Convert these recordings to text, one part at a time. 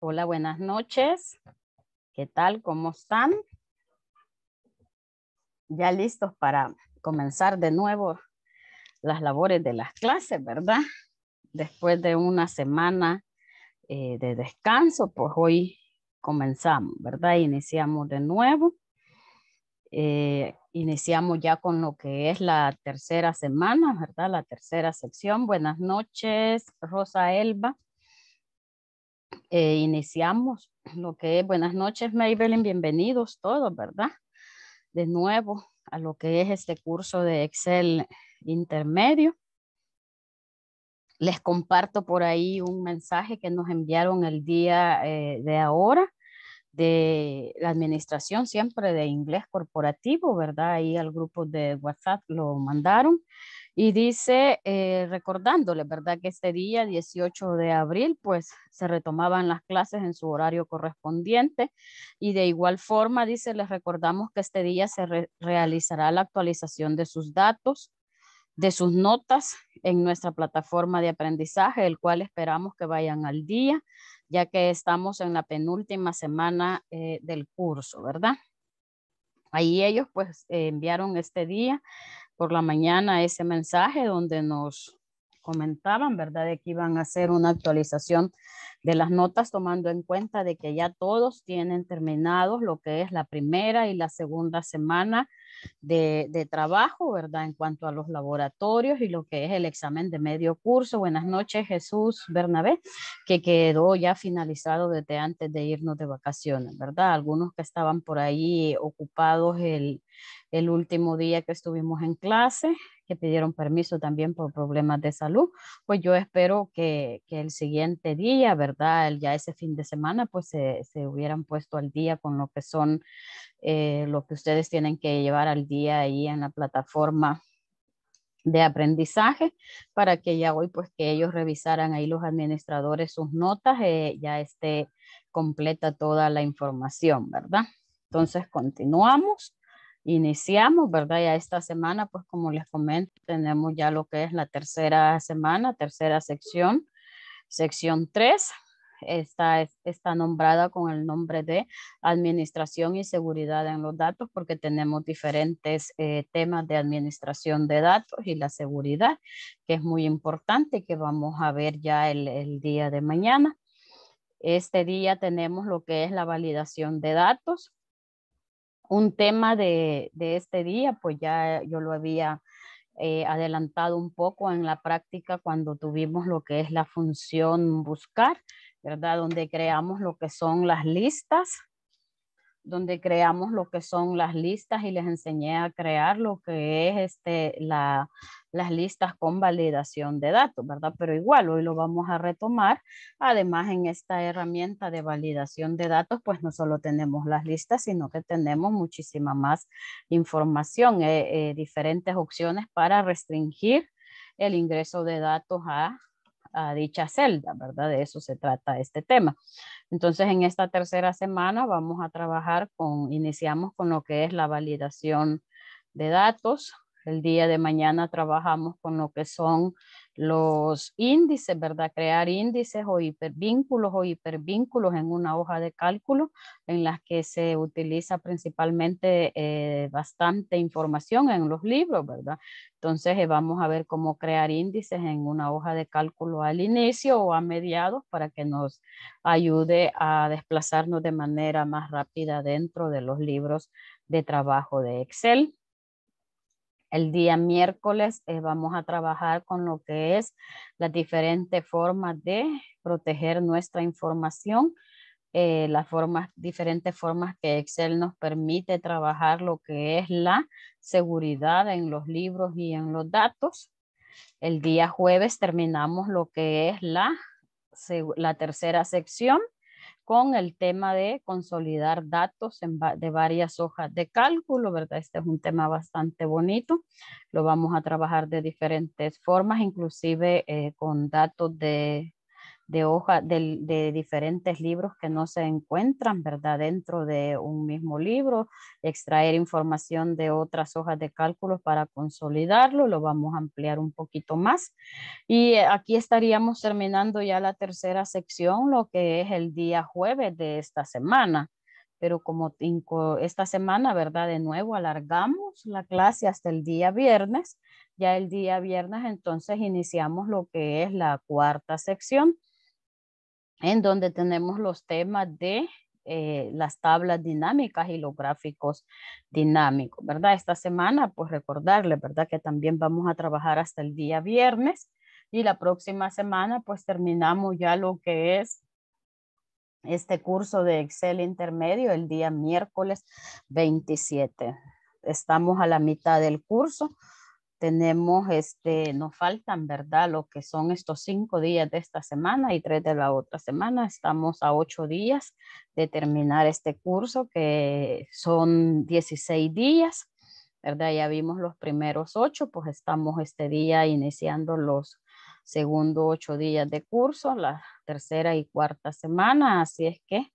Hola, buenas noches. ¿Qué tal? ¿Cómo están? Ya listos para comenzar de nuevo las labores de las clases, ¿verdad? Después de una semana eh, de descanso, pues hoy comenzamos, ¿verdad? Iniciamos de nuevo. Eh, iniciamos ya con lo que es la tercera semana, ¿verdad? La tercera sección. Buenas noches, Rosa Elba. Eh, iniciamos lo que es buenas noches, Maybelline, bienvenidos todos, ¿verdad? De nuevo a lo que es este curso de Excel intermedio. Les comparto por ahí un mensaje que nos enviaron el día eh, de ahora de la administración siempre de inglés corporativo, ¿verdad? Ahí al grupo de WhatsApp lo mandaron y dice, eh, recordándole, ¿verdad? Que este día, 18 de abril, pues se retomaban las clases en su horario correspondiente. Y de igual forma, dice, les recordamos que este día se realizará la actualización de sus datos, de sus notas en nuestra plataforma de aprendizaje, el cual esperamos que vayan al día, ya que estamos en la penúltima semana eh, del curso, ¿verdad? Ahí ellos pues enviaron este día por la mañana ese mensaje donde nos comentaban, ¿verdad?, de que iban a hacer una actualización de las notas tomando en cuenta de que ya todos tienen terminados lo que es la primera y la segunda semana de, trabajo, ¿verdad? En cuanto a los laboratorios y lo que es el examen de medio curso. Buenas noches, Jesús Bernabé, que quedó ya finalizado desde antes de irnos de vacaciones, ¿verdad? Algunos que estaban por ahí ocupados el, último día que estuvimos en clase, que pidieron permiso también por problemas de salud, pues yo espero que, que el siguiente día, ¿verdad? Ya ese fin de semana pues se, hubieran puesto al día con lo que son, eh, lo que ustedes tienen que llevar al día ahí en la plataforma de aprendizaje para que ya hoy pues que ellos revisaran ahí los administradores sus notas, eh, ya esté completa toda la información, ¿verdad? Entonces continuamos, iniciamos, ¿verdad? Ya esta semana pues como les comento tenemos ya lo que es la tercera semana, tercera sección, sección 3 está, está nombrada con el nombre de Administración y Seguridad en los Datos porque tenemos diferentes eh, temas de administración de datos y la seguridad, que es muy importante que vamos a ver ya el, día de mañana. Este día tenemos lo que es la validación de datos. Un tema de, de este día, pues ya yo lo había eh, adelantado un poco en la práctica cuando tuvimos lo que es la función buscar ¿verdad? Donde creamos lo que son las listas, donde creamos lo que son las listas y les enseñé a crear lo que es este, la, las listas con validación de datos, ¿verdad? Pero igual, hoy lo vamos a retomar. Además, en esta herramienta de validación de datos, pues no solo tenemos las listas, sino que tenemos muchísima más información, eh, eh, diferentes opciones para restringir el ingreso de datos a dicha celda, ¿verdad? De eso se trata este tema. Entonces, en esta tercera semana vamos a trabajar con, iniciamos con lo que es la validación de datos. El día de mañana trabajamos con lo que son los índices, ¿verdad? Crear índices o hipervínculos o hipervínculos en una hoja de cálculo en las que se utiliza principalmente eh, bastante información en los libros, ¿verdad? Entonces eh, vamos a ver cómo crear índices en una hoja de cálculo al inicio o a mediados para que nos ayude a desplazarnos de manera más rápida dentro de los libros de trabajo de Excel. El día miércoles eh, vamos a trabajar con lo que es las diferentes formas de proteger nuestra información, eh, las formas, diferentes formas que Excel nos permite trabajar lo que es la seguridad en los libros y en los datos. El día jueves terminamos lo que es la tercera sección con el tema de consolidar datos de varias hojas de cálculo, ¿verdad? Este es un tema bastante bonito. Lo vamos a trabajar de diferentes formas, inclusive eh, con datos de de de, diferentes libros que no se encuentran, ¿verdad? Dentro de un mismo libro, extraer información de otras hojas de cálculo para consolidarlo, lo vamos a ampliar un poquito más. Y eh, aquí estaríamos terminando ya la tercera sección, lo que es el día jueves de esta semana. Pero como esta semana, ¿verdad? De nuevo alargamos la clase hasta el día viernes. Ya el día viernes entonces iniciamos lo que es la cuarta sección en donde tenemos los temas de eh, las tablas dinámicas y los gráficos dinámicos, ¿verdad? Esta semana, pues recordarle, ¿verdad? Que también vamos a trabajar hasta el día viernes y la próxima semana, pues terminamos ya lo que es este curso de Excel intermedio el día miércoles 27. Estamos a la mitad del curso tenemos, este, nos faltan, ¿verdad? Lo que son estos cinco días de esta semana y tres de la otra semana. Estamos a ocho días de terminar este curso, que son 16 días, ¿verdad? Ya vimos los primeros ocho, pues estamos este día iniciando los segundos ocho días de curso, la tercera y cuarta semana, así es que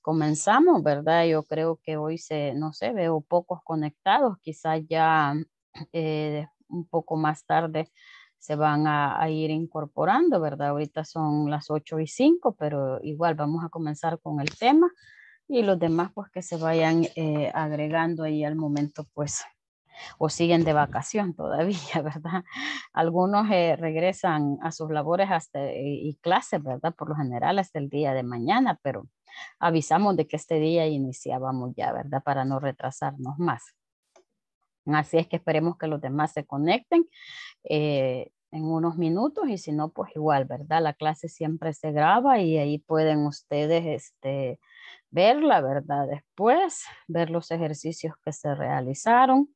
comenzamos, ¿verdad? Yo creo que hoy se, no sé, veo pocos conectados, quizás ya eh, un poco más tarde se van a, ir incorporando, ¿verdad? Ahorita son las 8 y 5, pero igual vamos a comenzar con el tema y los demás pues que se vayan eh, agregando ahí al momento pues o siguen de vacación todavía, ¿verdad? Algunos eh, regresan a sus labores hasta, eh, y clases, ¿verdad? Por lo general hasta el día de mañana, pero avisamos de que este día iniciábamos ya, ¿verdad? Para no retrasarnos más. Así es que esperemos que los demás se conecten eh, en unos minutos y si no, pues igual, ¿verdad? La clase siempre se graba y ahí pueden ustedes este, verla, ¿verdad? Después, ver los ejercicios que se realizaron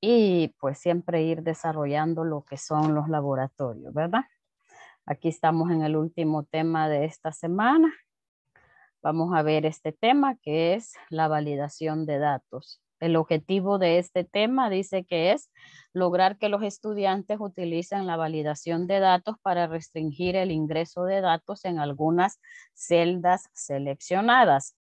y pues siempre ir desarrollando lo que son los laboratorios, ¿verdad? Aquí estamos en el último tema de esta semana. Vamos a ver este tema que es la validación de datos. El objetivo de este tema dice que es lograr que los estudiantes utilicen la validación de datos para restringir el ingreso de datos en algunas celdas seleccionadas.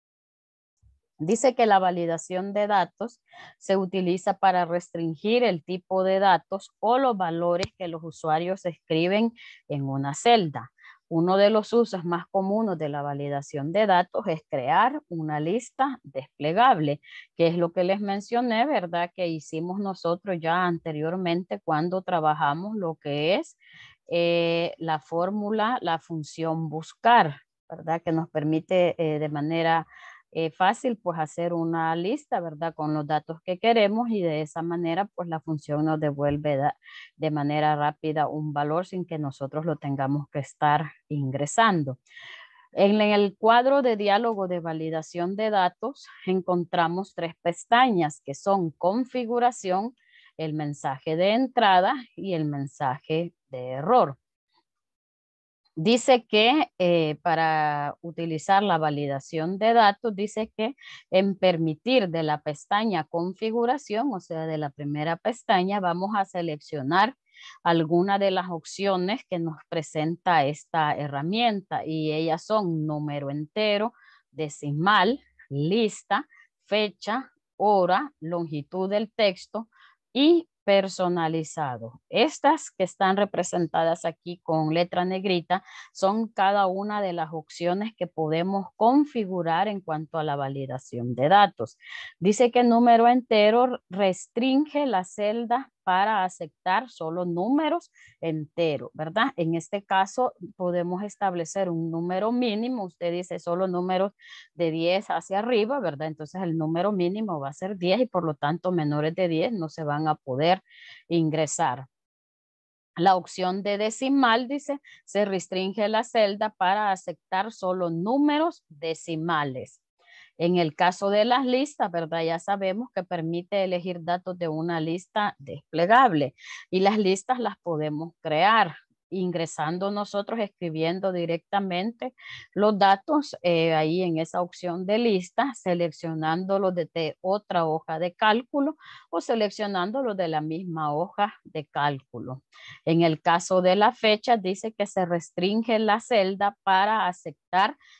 Dice que la validación de datos se utiliza para restringir el tipo de datos o los valores que los usuarios escriben en una celda. Uno de los usos más comunes de la validación de datos es crear una lista desplegable, que es lo que les mencioné, ¿verdad? Que hicimos nosotros ya anteriormente cuando trabajamos lo que es eh, la fórmula, la función buscar, ¿verdad? Que nos permite eh, de manera es eh, fácil pues hacer una lista, ¿verdad? Con los datos que queremos y de esa manera pues la función nos devuelve de manera rápida un valor sin que nosotros lo tengamos que estar ingresando. En el cuadro de diálogo de validación de datos encontramos tres pestañas que son configuración, el mensaje de entrada y el mensaje de error. Dice que eh, para utilizar la validación de datos, dice que en permitir de la pestaña configuración, o sea, de la primera pestaña, vamos a seleccionar alguna de las opciones que nos presenta esta herramienta y ellas son número entero, decimal, lista, fecha, hora, longitud del texto y personalizado. Estas que están representadas aquí con letra negrita son cada una de las opciones que podemos configurar en cuanto a la validación de datos. Dice que número entero restringe la celda para aceptar solo números enteros, ¿verdad? En este caso podemos establecer un número mínimo, usted dice solo números de 10 hacia arriba, ¿verdad? Entonces el número mínimo va a ser 10 y por lo tanto menores de 10 no se van a poder ingresar. La opción de decimal, dice, se restringe la celda para aceptar solo números decimales. En el caso de las listas, ¿verdad? Ya sabemos que permite elegir datos de una lista desplegable y las listas las podemos crear ingresando nosotros, escribiendo directamente los datos eh, ahí en esa opción de lista, seleccionándolos desde otra hoja de cálculo o seleccionándolos de la misma hoja de cálculo. En el caso de la fecha, dice que se restringe la celda para aceptar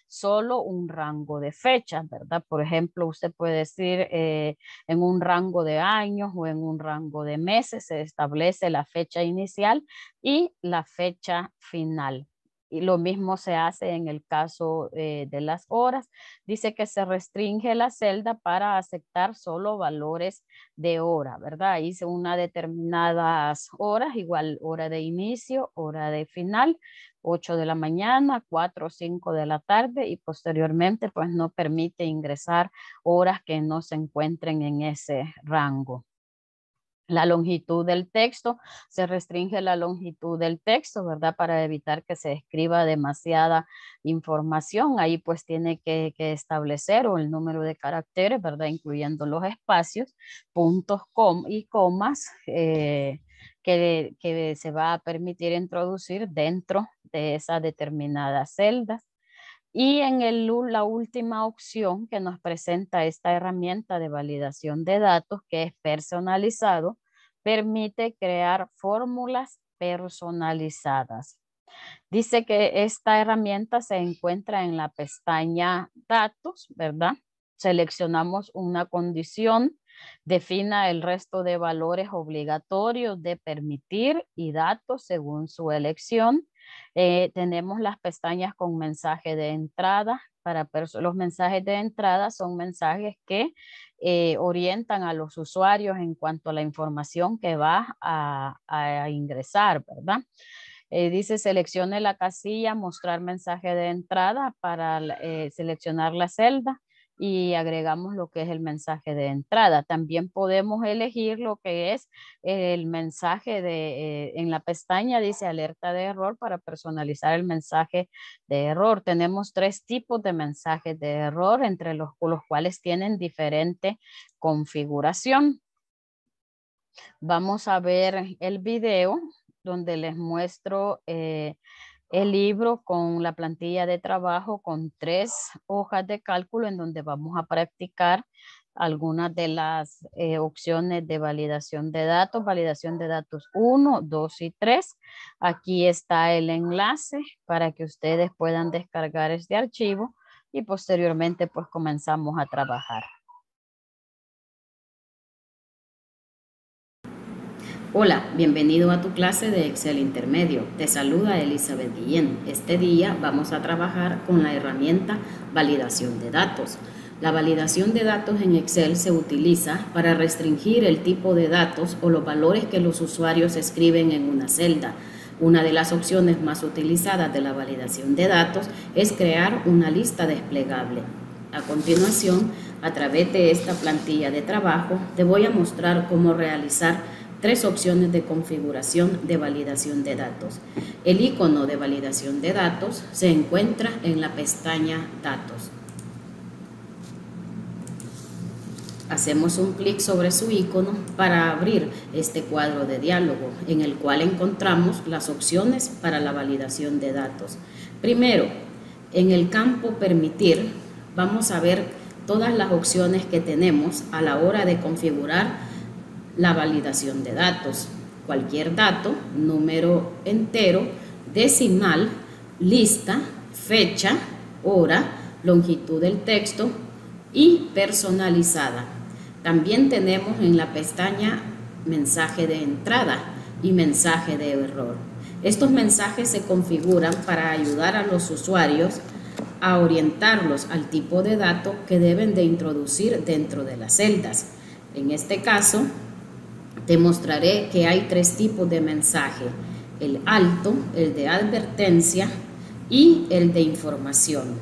solo un rango de fechas, ¿verdad? Por ejemplo, usted puede decir eh, en un rango de años o en un rango de meses se establece la fecha inicial y la fecha final. Y lo mismo se hace en el caso eh, de las horas. Dice que se restringe la celda para aceptar solo valores de hora, ¿verdad? Hice una determinadas horas, igual hora de inicio, hora de final, 8 de la mañana, 4 o 5 de la tarde y posteriormente pues no permite ingresar horas que no se encuentren en ese rango. La longitud del texto, se restringe la longitud del texto, ¿verdad? Para evitar que se escriba demasiada información. Ahí pues tiene que, establecer o el número de caracteres, ¿verdad? Incluyendo los espacios, puntos y comas. Eh, que, que, se va a permitir introducir dentro esa determinada determinadas celdas. Y en el, la última opción que nos presenta esta herramienta de validación de datos, que es personalizado, permite crear fórmulas personalizadas. Dice que esta herramienta se encuentra en la pestaña datos, ¿verdad? Seleccionamos una condición Defina el resto de valores obligatorios de permitir y datos según su elección. Eh, tenemos las pestañas con mensaje de entrada. Para los mensajes de entrada son mensajes que eh, orientan a los usuarios en cuanto a la información que va a, ingresar, ¿verdad? Eh, dice seleccione la casilla, mostrar mensaje de entrada para seleccionar la celda y agregamos lo que es el mensaje de entrada. También podemos elegir lo que es el mensaje de, eh, en la pestaña dice alerta de error para personalizar el mensaje de error. Tenemos tres tipos de mensajes de error entre los, los cuales tienen diferente configuración. Vamos a ver el video donde les muestro eh, el libro con la plantilla de trabajo con tres hojas de cálculo en donde vamos a practicar algunas de las eh, opciones de validación de datos, validación de datos 1, 2 y 3. Aquí está el enlace para que ustedes puedan descargar este archivo y posteriormente pues comenzamos a trabajar. Hola, bienvenido a tu clase de Excel Intermedio. Te saluda Elizabeth Guillén. Este día vamos a trabajar con la herramienta Validación de Datos. La validación de datos en Excel se utiliza para restringir el tipo de datos o los valores que los usuarios escriben en una celda. Una de las opciones más utilizadas de la validación de datos es crear una lista desplegable. A continuación, a través de esta plantilla de trabajo, te voy a mostrar cómo realizar tres opciones de configuración de validación de datos. El icono de validación de datos se encuentra en la pestaña Datos. Hacemos un clic sobre su icono para abrir este cuadro de diálogo en el cual encontramos las opciones para la validación de datos. Primero, en el campo Permitir vamos a ver todas las opciones que tenemos a la hora de configurar la validación de datos. Cualquier dato, número entero, decimal, lista, fecha, hora, longitud del texto y personalizada. También tenemos en la pestaña mensaje de entrada y mensaje de error. Estos mensajes se configuran para ayudar a los usuarios a orientarlos al tipo de dato que deben de introducir dentro de las celdas. En este caso, te mostraré que hay tres tipos de mensaje, el alto, el de advertencia y el de información.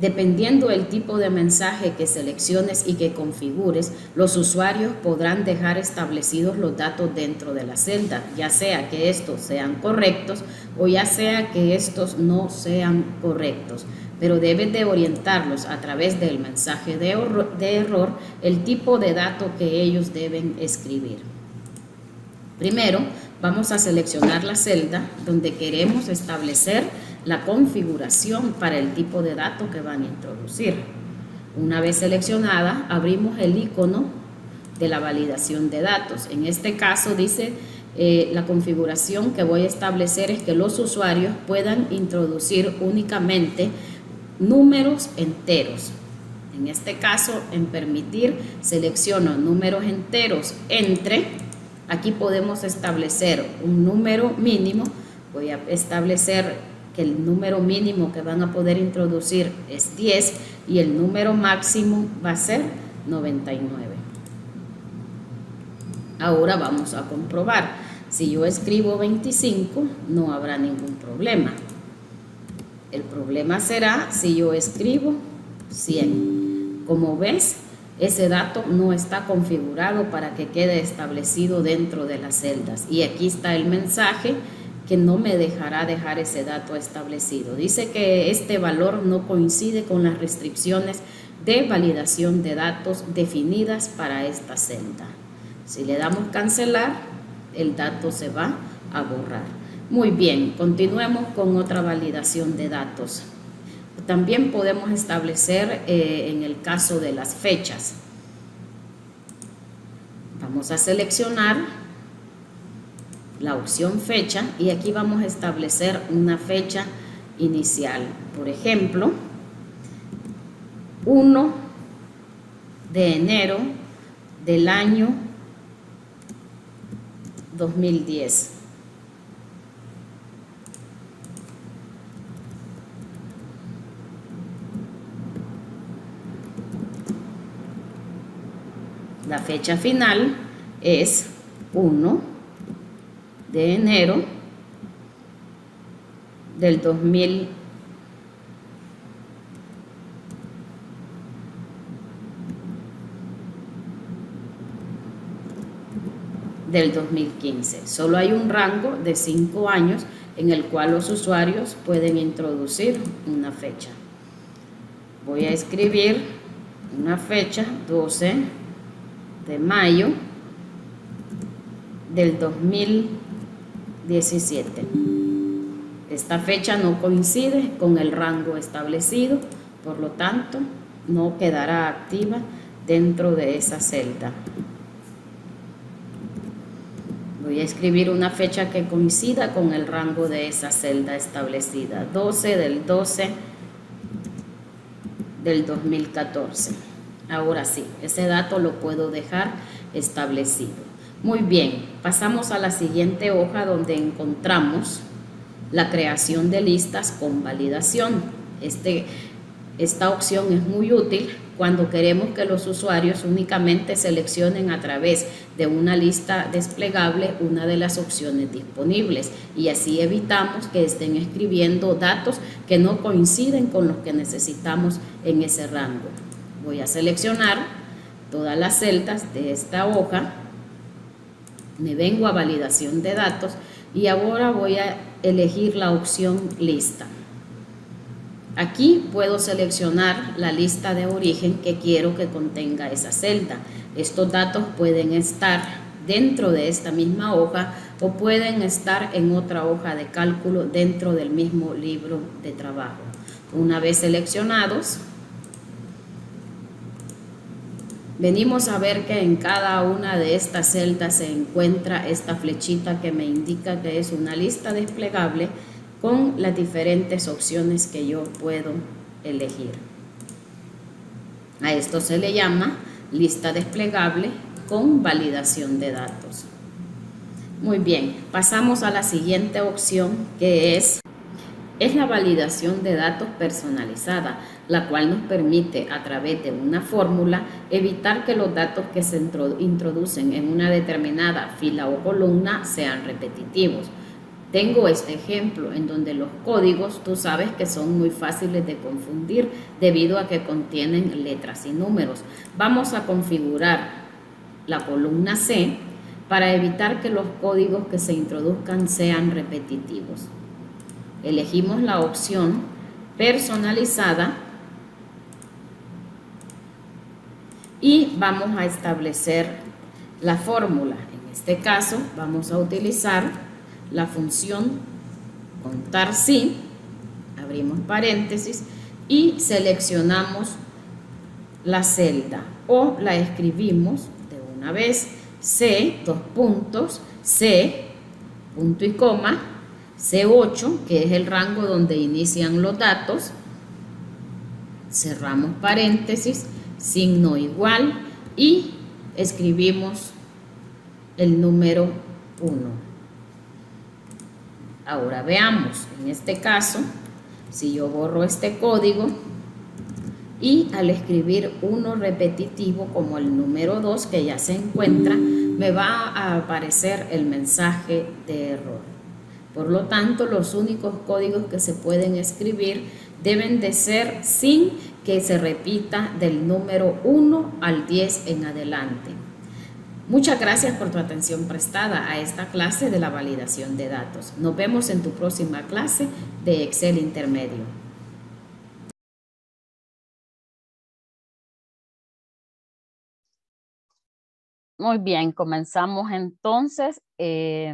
Dependiendo del tipo de mensaje que selecciones y que configures, los usuarios podrán dejar establecidos los datos dentro de la celda, ya sea que estos sean correctos o ya sea que estos no sean correctos pero debes de orientarlos a través del mensaje de, de error el tipo de dato que ellos deben escribir. Primero, vamos a seleccionar la celda donde queremos establecer la configuración para el tipo de dato que van a introducir. Una vez seleccionada, abrimos el icono de la validación de datos. En este caso dice eh, la configuración que voy a establecer es que los usuarios puedan introducir únicamente números enteros. En este caso, en permitir, selecciono números enteros entre. Aquí podemos establecer un número mínimo. Voy a establecer que el número mínimo que van a poder introducir es 10 y el número máximo va a ser 99. Ahora vamos a comprobar. Si yo escribo 25, no habrá ningún problema. El problema será si yo escribo 100. Como ves, ese dato no está configurado para que quede establecido dentro de las celdas. Y aquí está el mensaje que no me dejará dejar ese dato establecido. Dice que este valor no coincide con las restricciones de validación de datos definidas para esta celda. Si le damos cancelar, el dato se va a borrar. Muy bien, continuemos con otra validación de datos. También podemos establecer eh, en el caso de las fechas. Vamos a seleccionar la opción fecha y aquí vamos a establecer una fecha inicial. Por ejemplo, 1 de enero del año 2010 La fecha final es 1 de enero del 2000 del 2015. Solo hay un rango de 5 años en el cual los usuarios pueden introducir una fecha. Voy a escribir una fecha 12 de mayo del 2017. Esta fecha no coincide con el rango establecido, por lo tanto no quedará activa dentro de esa celda. Voy a escribir una fecha que coincida con el rango de esa celda establecida, 12 del 12 del 2014. Ahora sí, ese dato lo puedo dejar establecido. Muy bien, pasamos a la siguiente hoja donde encontramos la creación de listas con validación. Este, esta opción es muy útil cuando queremos que los usuarios únicamente seleccionen a través de una lista desplegable una de las opciones disponibles y así evitamos que estén escribiendo datos que no coinciden con los que necesitamos en ese rango voy a seleccionar todas las celdas de esta hoja, me vengo a validación de datos y ahora voy a elegir la opción lista. Aquí puedo seleccionar la lista de origen que quiero que contenga esa celda. Estos datos pueden estar dentro de esta misma hoja o pueden estar en otra hoja de cálculo dentro del mismo libro de trabajo. Una vez seleccionados, Venimos a ver que en cada una de estas celdas se encuentra esta flechita que me indica que es una lista desplegable con las diferentes opciones que yo puedo elegir. A esto se le llama lista desplegable con validación de datos. Muy bien, pasamos a la siguiente opción que es es la validación de datos personalizada, la cual nos permite a través de una fórmula evitar que los datos que se introducen en una determinada fila o columna sean repetitivos. Tengo este ejemplo en donde los códigos tú sabes que son muy fáciles de confundir debido a que contienen letras y números. Vamos a configurar la columna C para evitar que los códigos que se introduzcan sean repetitivos elegimos la opción personalizada y vamos a establecer la fórmula. En este caso vamos a utilizar la función contar sí, abrimos paréntesis y seleccionamos la celda o la escribimos de una vez C, dos puntos, C, punto y coma, C8, que es el rango donde inician los datos, cerramos paréntesis, signo igual y escribimos el número 1. Ahora veamos, en este caso, si yo borro este código y al escribir uno repetitivo como el número 2 que ya se encuentra, me va a aparecer el mensaje de error. Por lo tanto, los únicos códigos que se pueden escribir deben de ser sin que se repita del número 1 al 10 en adelante. Muchas gracias por tu atención prestada a esta clase de la validación de datos. Nos vemos en tu próxima clase de Excel Intermedio. Muy bien, comenzamos entonces. Eh,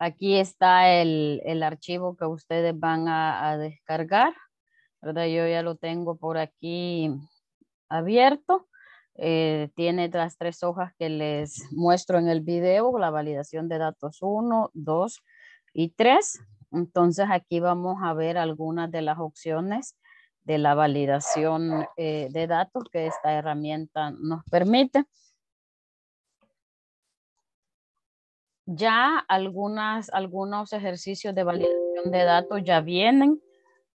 Aquí está el, archivo que ustedes van a, descargar, ¿verdad? Yo ya lo tengo por aquí abierto. Eh, tiene las tres hojas que les muestro en el video, la validación de datos 1, 2 y 3. Entonces aquí vamos a ver algunas de las opciones de la validación eh, de datos que esta herramienta nos permite. ya algunos ejercicios de validación de datos ya vienen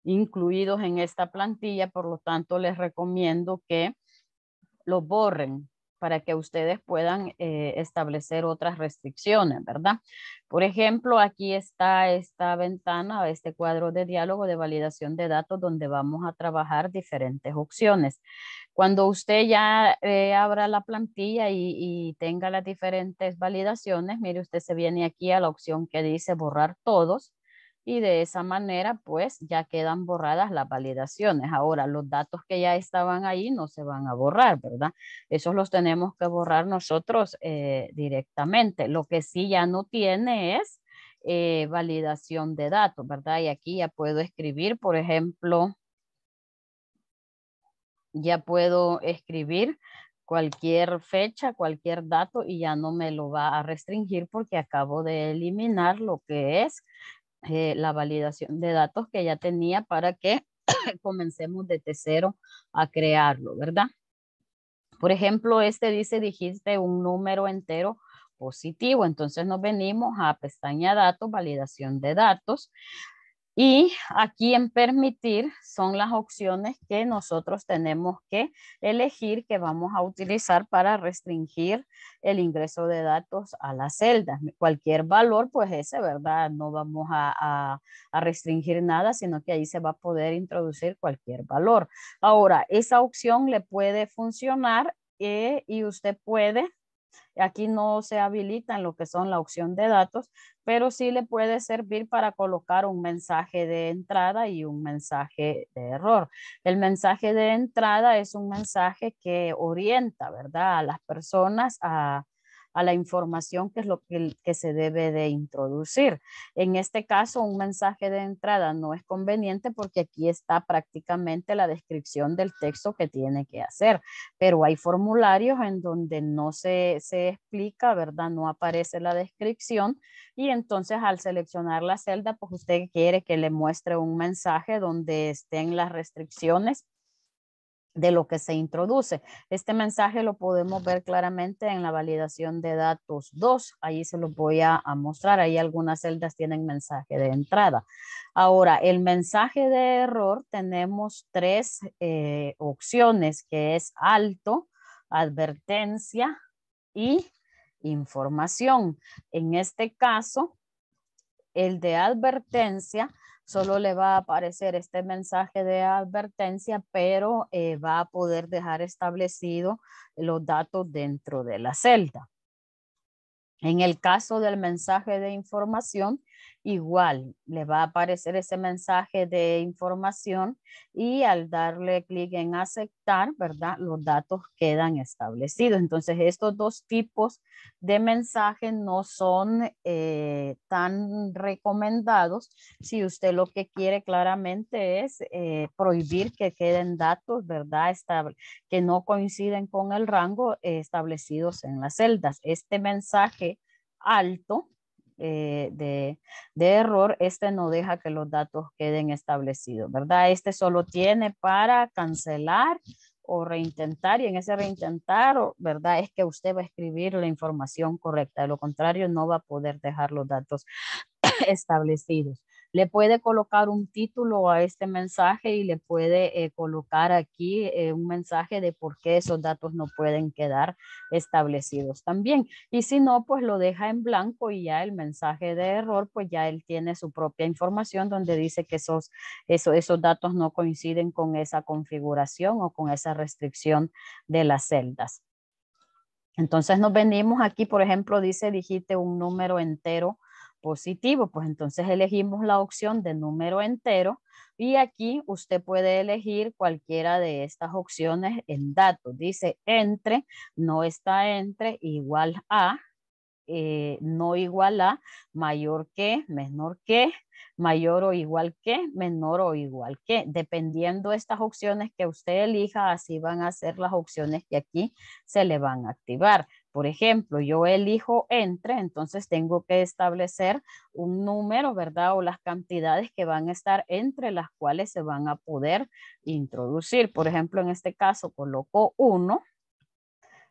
incluidos en esta plantilla, por lo tanto les recomiendo que los borren para que ustedes puedan eh, establecer otras restricciones, ¿verdad? Por ejemplo, aquí está esta ventana, este cuadro de diálogo de validación de datos donde vamos a trabajar diferentes opciones. Cuando usted ya eh, abra la plantilla y, tenga las diferentes validaciones, mire, usted se viene aquí a la opción que dice borrar todos y de esa manera pues ya quedan borradas las validaciones. Ahora los datos que ya estaban ahí no se van a borrar, ¿verdad? Esos los tenemos que borrar nosotros eh, directamente. Lo que sí ya no tiene es eh, validación de datos, ¿verdad? Y aquí ya puedo escribir, por ejemplo, ya puedo escribir cualquier fecha, cualquier dato y ya no me lo va a restringir porque acabo de eliminar lo que es eh, la validación de datos que ya tenía para que comencemos de cero a crearlo, ¿verdad? Por ejemplo, este dice, dijiste un número entero positivo, entonces nos venimos a pestaña datos, validación de datos. Y aquí en permitir son las opciones que nosotros tenemos que elegir que vamos a utilizar para restringir el ingreso de datos a la celda. Cualquier valor, pues ese, ¿verdad? No vamos a, restringir nada, sino que ahí se va a poder introducir cualquier valor. Ahora, esa opción le puede funcionar eh, y usted puede Aquí no se en lo que son la opción de datos, pero sí le puede servir para colocar un mensaje de entrada y un mensaje de error. El mensaje de entrada es un mensaje que orienta, ¿verdad? A las personas a, a la información que es lo que, se debe de introducir. En este caso, un mensaje de entrada no es conveniente porque aquí está prácticamente la descripción del texto que tiene que hacer, pero hay formularios en donde no se, se explica, ¿verdad? No aparece la descripción y entonces al seleccionar la celda, pues usted quiere que le muestre un mensaje donde estén las restricciones de lo que se introduce. Este mensaje lo podemos ver claramente en la validación de datos 2. Ahí se los voy a, mostrar. Ahí algunas celdas tienen mensaje de entrada. Ahora, el mensaje de error tenemos tres eh, opciones que es alto, advertencia y información. En este caso, el de advertencia solo le va a aparecer este mensaje de advertencia, pero eh, va a poder dejar establecido los datos dentro de la celda. En el caso del mensaje de información, igual le va a aparecer ese mensaje de información y al darle clic en aceptar, ¿verdad? Los datos quedan establecidos. Entonces, estos dos tipos de mensajes no son eh, tan recomendados si usted lo que quiere claramente es eh, prohibir que queden datos, ¿verdad? Estable, que no coinciden con el rango eh, establecidos en las celdas. Este mensaje alto eh, de, de, error, este no deja que los datos queden establecidos, ¿verdad? Este solo tiene para cancelar o reintentar y en ese reintentar, ¿verdad? Es que usted va a escribir la información correcta, de lo contrario no va a poder dejar los datos establecidos le puede colocar un título a este mensaje y le puede eh, colocar aquí eh, un mensaje de por qué esos datos no pueden quedar establecidos también. Y si no, pues lo deja en blanco y ya el mensaje de error, pues ya él tiene su propia información donde dice que esos, esos datos no coinciden con esa configuración o con esa restricción de las celdas. Entonces nos venimos aquí, por ejemplo, dice, dijiste un número entero positivo, pues entonces elegimos la opción de número entero y aquí usted puede elegir cualquiera de estas opciones en datos. Dice entre, no está entre, igual a, eh, no igual a, mayor que, menor que, mayor o igual que, menor o igual que. Dependiendo de estas opciones que usted elija, así van a ser las opciones que aquí se le van a activar. Por ejemplo, yo elijo entre, entonces tengo que establecer un número, ¿verdad? O las cantidades que van a estar entre las cuales se van a poder introducir. Por ejemplo, en este caso coloco 1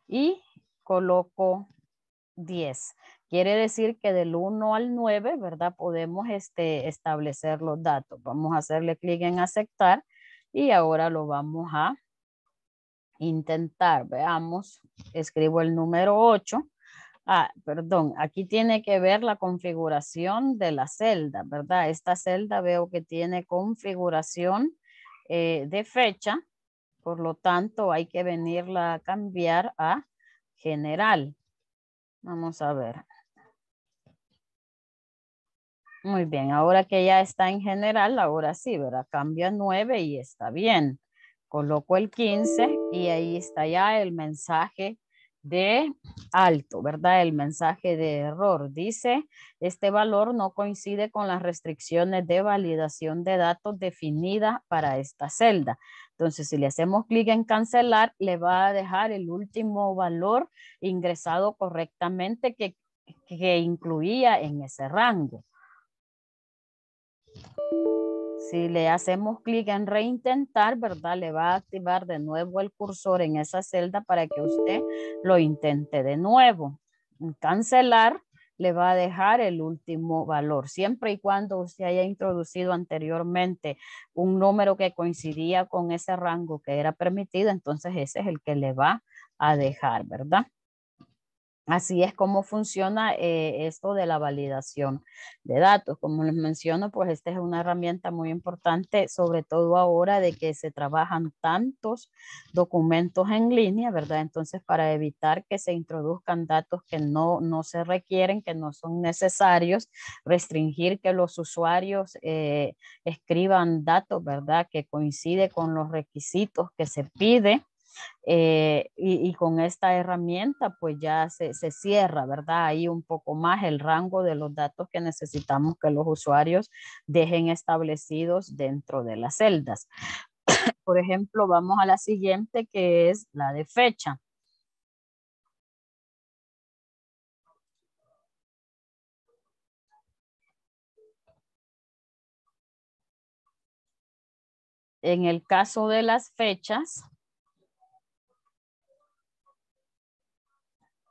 y coloco 10. Quiere decir que del 1 al 9, ¿verdad? Podemos este, establecer los datos. Vamos a hacerle clic en aceptar y ahora lo vamos a intentar, veamos, escribo el número 8. Ah, perdón, aquí tiene que ver la configuración de la celda, ¿verdad? Esta celda veo que tiene configuración eh, de fecha, por lo tanto hay que venirla a cambiar a general. Vamos a ver. Muy bien, ahora que ya está en general, ahora sí, ¿verdad? Cambia 9 y está bien. Coloco el 15 y ahí está ya el mensaje de alto, ¿verdad? El mensaje de error. Dice, este valor no coincide con las restricciones de validación de datos definidas para esta celda. Entonces, si le hacemos clic en cancelar, le va a dejar el último valor ingresado correctamente que, que incluía en ese rango. Si le hacemos clic en reintentar, ¿verdad? Le va a activar de nuevo el cursor en esa celda para que usted lo intente de nuevo. cancelar le va a dejar el último valor, siempre y cuando usted haya introducido anteriormente un número que coincidía con ese rango que era permitido, entonces ese es el que le va a dejar, ¿verdad? Así es como funciona eh, esto de la validación de datos. Como les menciono, pues esta es una herramienta muy importante, sobre todo ahora de que se trabajan tantos documentos en línea, ¿verdad? Entonces, para evitar que se introduzcan datos que no, se requieren, que no son necesarios, restringir que los usuarios eh, escriban datos, ¿verdad? Que coincide con los requisitos que se pide eh, y, con esta herramienta pues ya se, se, cierra, ¿verdad? Ahí un poco más el rango de los datos que necesitamos que los usuarios dejen establecidos dentro de las celdas. Por ejemplo, vamos a la siguiente que es la de fecha. En el caso de las fechas,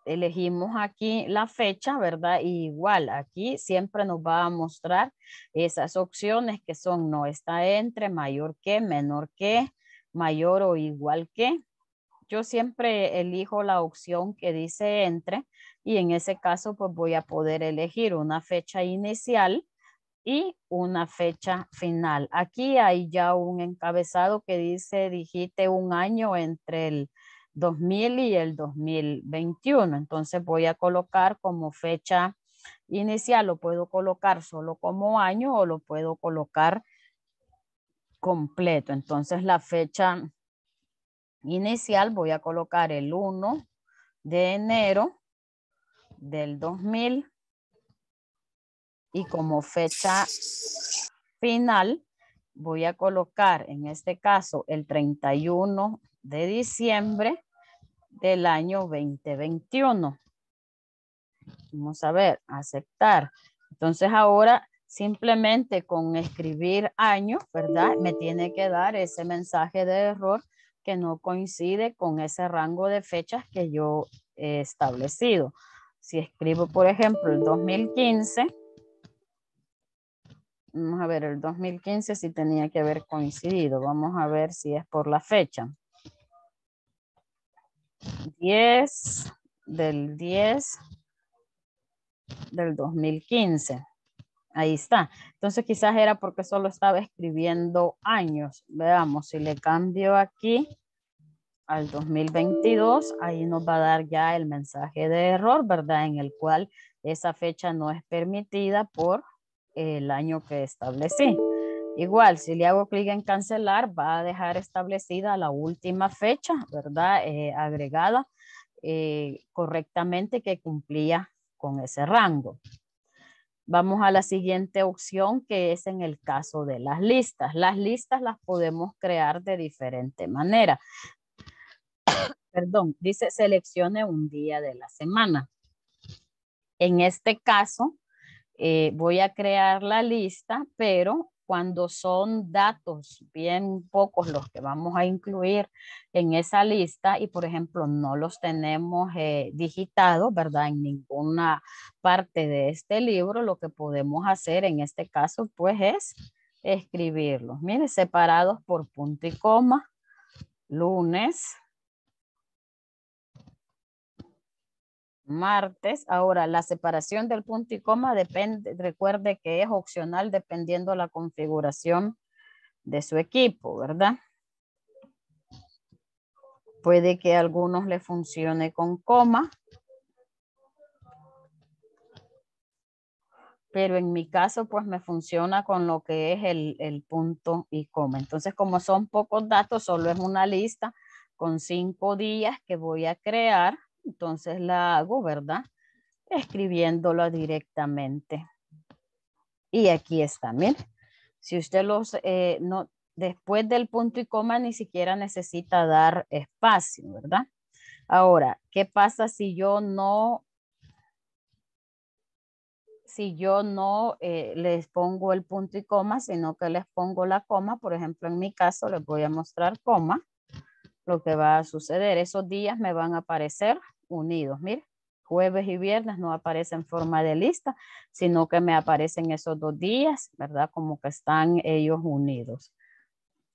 elegimos aquí la fecha, ¿verdad? igual, aquí siempre nos va a mostrar esas opciones que son no está entre, mayor que, menor que, mayor o igual que. Yo siempre elijo la opción que dice entre y en ese caso pues voy a poder elegir una fecha inicial y una fecha final. Aquí hay ya un encabezado que dice, digite un año entre el 2000 y el 2021. Entonces voy a colocar como fecha inicial, lo puedo colocar solo como año o lo puedo colocar completo. Entonces la fecha inicial voy a colocar el 1 de enero del 2000 y como fecha final voy a colocar en este caso el 31 de diciembre del año 2021. Vamos a ver, aceptar. Entonces ahora simplemente con escribir año, ¿verdad? Me tiene que dar ese mensaje de error que no coincide con ese rango de fechas que yo he establecido. Si escribo, por ejemplo, el 2015, vamos a ver, el 2015 si tenía que haber coincidido. Vamos a ver si es por la fecha. 10 del 10 del 2015. Ahí está. Entonces quizás era porque solo estaba escribiendo años. Veamos, si le cambio aquí al 2022, ahí nos va a dar ya el mensaje de error, ¿verdad? En el cual esa fecha no es permitida por el año que establecí. Igual, si le hago clic en cancelar, va a dejar establecida la última fecha, ¿verdad? Eh, agregada eh, correctamente que cumplía con ese rango. Vamos a la siguiente opción que es en el caso de las listas. Las listas las podemos crear de diferente manera. Perdón, dice seleccione un día de la semana. En este caso, eh, voy a crear la lista, pero cuando son datos bien pocos los que vamos a incluir en esa lista y por ejemplo no los tenemos eh, digitados, ¿verdad? En ninguna parte de este libro, lo que podemos hacer en este caso pues es escribirlos. Mire, separados por punto y coma, lunes, martes. Ahora, la separación del punto y coma depende, recuerde que es opcional dependiendo la configuración de su equipo, ¿verdad? Puede que a algunos le funcione con coma. Pero en mi caso, pues me funciona con lo que es el, el punto y coma. Entonces, como son pocos datos, solo es una lista con cinco días que voy a crear entonces la hago, ¿verdad? Escribiéndola directamente. Y aquí está, miren. Si usted los, eh, no, después del punto y coma ni siquiera necesita dar espacio, ¿verdad? Ahora, ¿qué pasa si yo no, si yo no eh, les pongo el punto y coma, sino que les pongo la coma? Por ejemplo, en mi caso les voy a mostrar coma lo que va a suceder. Esos días me van a aparecer unidos, Mira, Jueves y viernes no aparecen en forma de lista, sino que me aparecen esos dos días, ¿verdad? Como que están ellos unidos.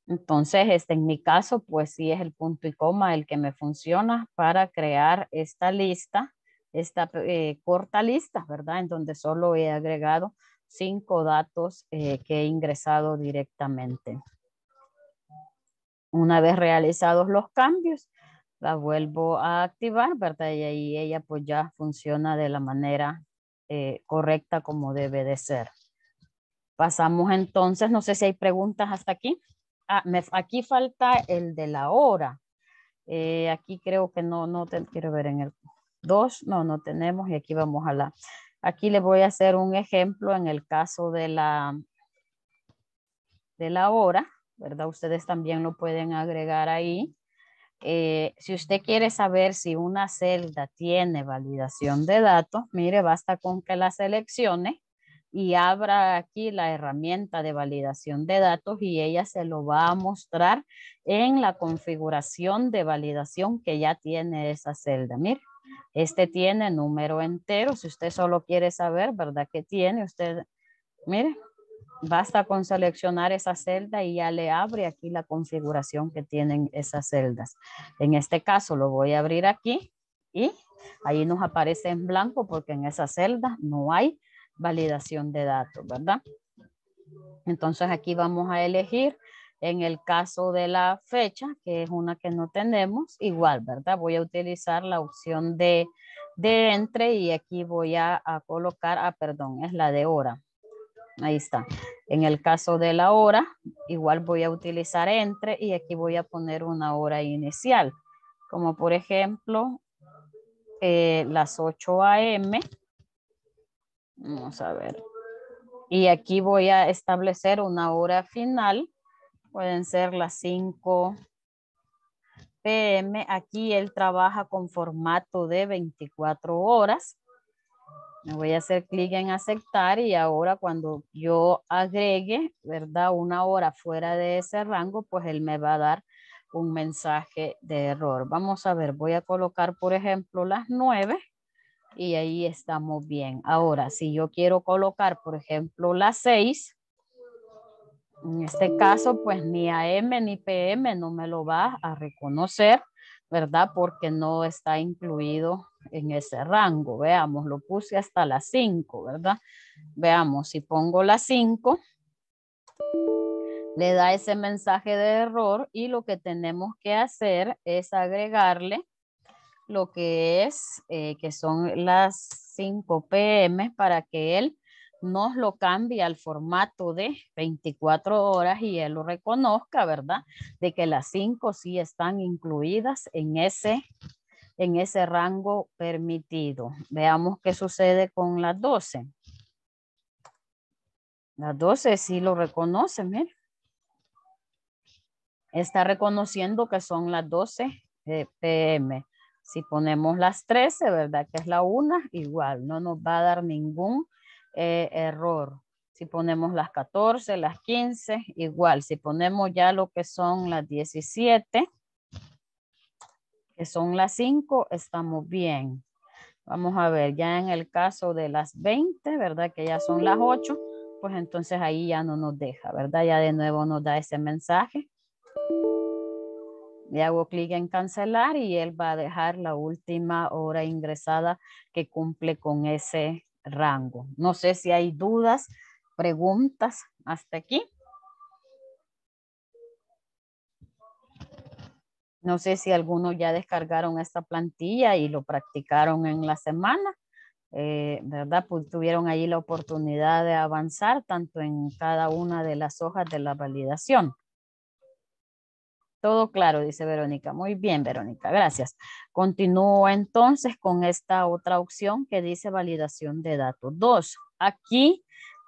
Entonces, este, en mi caso, pues sí es el punto y coma el que me funciona para crear esta lista, esta eh, corta lista, ¿verdad? En donde solo he agregado cinco datos eh, que he ingresado directamente. Una vez realizados los cambios, la vuelvo a activar, ¿verdad? Y ahí ella pues ya funciona de la manera eh, correcta como debe de ser. Pasamos entonces, no sé si hay preguntas hasta aquí. Ah, aquí falta el de la hora. Eh, aquí creo que no, no te, quiero ver en el 2, no, no tenemos y aquí vamos a la. Aquí le voy a hacer un ejemplo en el caso de la, de la hora. ¿verdad? Ustedes también lo pueden agregar ahí. Eh, si usted quiere saber si una celda tiene validación de datos, mire, basta con que la seleccione y abra aquí la herramienta de validación de datos y ella se lo va a mostrar en la configuración de validación que ya tiene esa celda. Mire, este tiene número entero. Si usted solo quiere saber, ¿verdad? ¿Qué tiene usted, mire, Basta con seleccionar esa celda y ya le abre aquí la configuración que tienen esas celdas. En este caso lo voy a abrir aquí y ahí nos aparece en blanco porque en esa celda no hay validación de datos, ¿verdad? Entonces aquí vamos a elegir en el caso de la fecha, que es una que no tenemos, igual, ¿verdad? Voy a utilizar la opción de, de entre y aquí voy a, colocar, ah, perdón, es la de hora. Ahí está. En el caso de la hora, igual voy a utilizar entre y aquí voy a poner una hora inicial. Como por ejemplo, eh, las 8 a.m. Vamos a ver. Y aquí voy a establecer una hora final. Pueden ser las 5 p.m. Aquí él trabaja con formato de 24 horas me voy a hacer clic en aceptar y ahora cuando yo agregue, ¿verdad? Una hora fuera de ese rango, pues él me va a dar un mensaje de error. Vamos a ver, voy a colocar, por ejemplo, las 9 y ahí estamos bien. Ahora, si yo quiero colocar, por ejemplo, las 6, en este caso, pues ni AM ni PM no me lo va a reconocer, ¿verdad? Porque no está incluido en ese rango. Veamos, lo puse hasta las 5, ¿verdad? Veamos, si pongo las 5, le da ese mensaje de error y lo que tenemos que hacer es agregarle lo que es, eh, que son las 5 pm para que él nos lo cambie al formato de 24 horas y él lo reconozca, ¿verdad? De que las 5 sí están incluidas en ese en ese rango permitido. Veamos qué sucede con las 12. Las 12 sí lo reconocen, miren. Está reconociendo que son las 12 eh, pm. Si ponemos las 13, ¿verdad? Que es la 1, igual, no nos va a dar ningún eh, error. Si ponemos las 14, las 15, igual. Si ponemos ya lo que son las 17, que son las 5, estamos bien. Vamos a ver, ya en el caso de las 20, ¿verdad? Que ya son las 8, pues entonces ahí ya no nos deja, ¿verdad? Ya de nuevo nos da ese mensaje. Le hago clic en cancelar y él va a dejar la última hora ingresada que cumple con ese rango. No sé si hay dudas, preguntas hasta aquí. No sé si algunos ya descargaron esta plantilla y lo practicaron en la semana, eh, ¿verdad? Pues tuvieron ahí la oportunidad de avanzar tanto en cada una de las hojas de la validación. Todo claro, dice Verónica. Muy bien, Verónica, gracias. Continúo entonces con esta otra opción que dice validación de datos 2. Aquí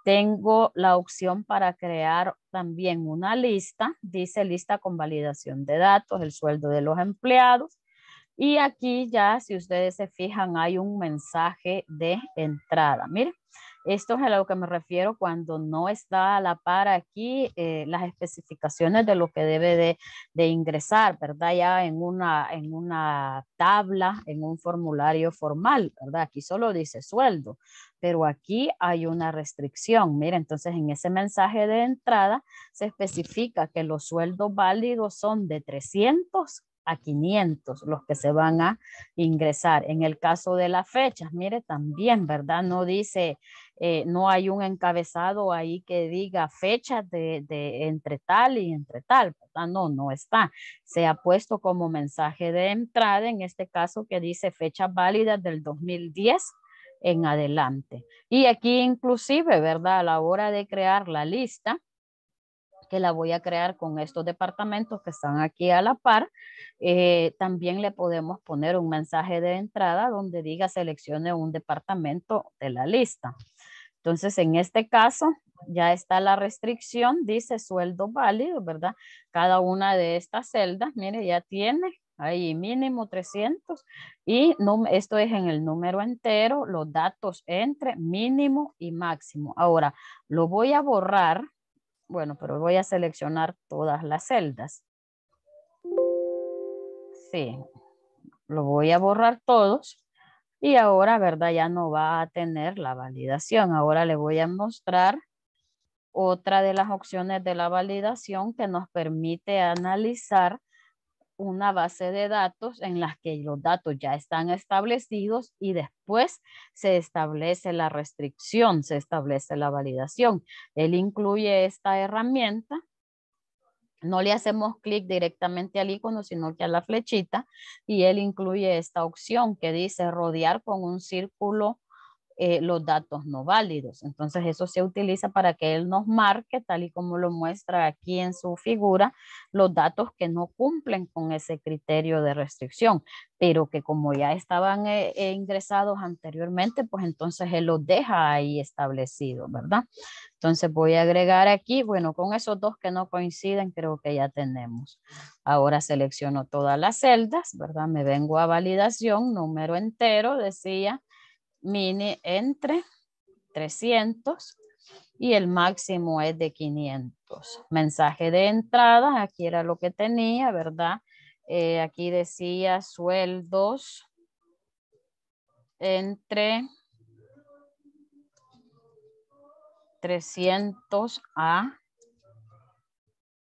tengo la opción para crear también una lista, dice lista con validación de datos, el sueldo de los empleados. Y aquí ya, si ustedes se fijan, hay un mensaje de entrada. Miren, esto es a lo que me refiero cuando no está a la par aquí eh, las especificaciones de lo que debe de, ingresar, ¿verdad? Ya en una, en una tabla, en un formulario formal, ¿verdad? Aquí solo dice sueldo, pero aquí hay una restricción. Mira, entonces en ese mensaje de entrada se especifica que los sueldos válidos son de 300 a 500 los que se van a ingresar. En el caso de las fechas, mire también, ¿verdad? No dice, eh, no hay un encabezado ahí que diga fechas de, de, entre tal y entre tal, ¿verdad? No, no está. Se ha puesto como mensaje de entrada, en este caso que dice fechas válidas del 2010 en adelante. Y aquí inclusive, ¿verdad? A la hora de crear la lista, la voy a crear con estos departamentos que están aquí a la par, eh, también le podemos poner un mensaje de entrada donde diga seleccione un departamento de la lista. Entonces, en este caso, ya está la restricción, dice sueldo válido, ¿verdad? Cada una de estas celdas, mire, ya tiene ahí mínimo 300 y no, esto es en el número entero, los datos entre mínimo y máximo. Ahora, lo voy a borrar bueno, pero voy a seleccionar todas las celdas. Sí, lo voy a borrar todos. Y ahora, ¿verdad? Ya no va a tener la validación. Ahora le voy a mostrar otra de las opciones de la validación que nos permite analizar una base de datos en las que los datos ya están establecidos y después se establece la restricción, se establece la validación. Él incluye esta herramienta. No le hacemos clic directamente al icono, sino que a la flechita y él incluye esta opción que dice rodear con un círculo eh, los datos no válidos. Entonces eso se utiliza para que él nos marque, tal y como lo muestra aquí en su figura, los datos que no cumplen con ese criterio de restricción, pero que como ya estaban eh, eh, ingresados anteriormente, pues entonces él los deja ahí establecidos, ¿verdad? Entonces voy a agregar aquí, bueno, con esos dos que no coinciden, creo que ya tenemos. Ahora selecciono todas las celdas, ¿verdad? Me vengo a validación, número entero, decía, mini entre 300 y el máximo es de 500. Mensaje de entrada, aquí era lo que tenía, ¿verdad? Eh, aquí decía sueldos entre 300 a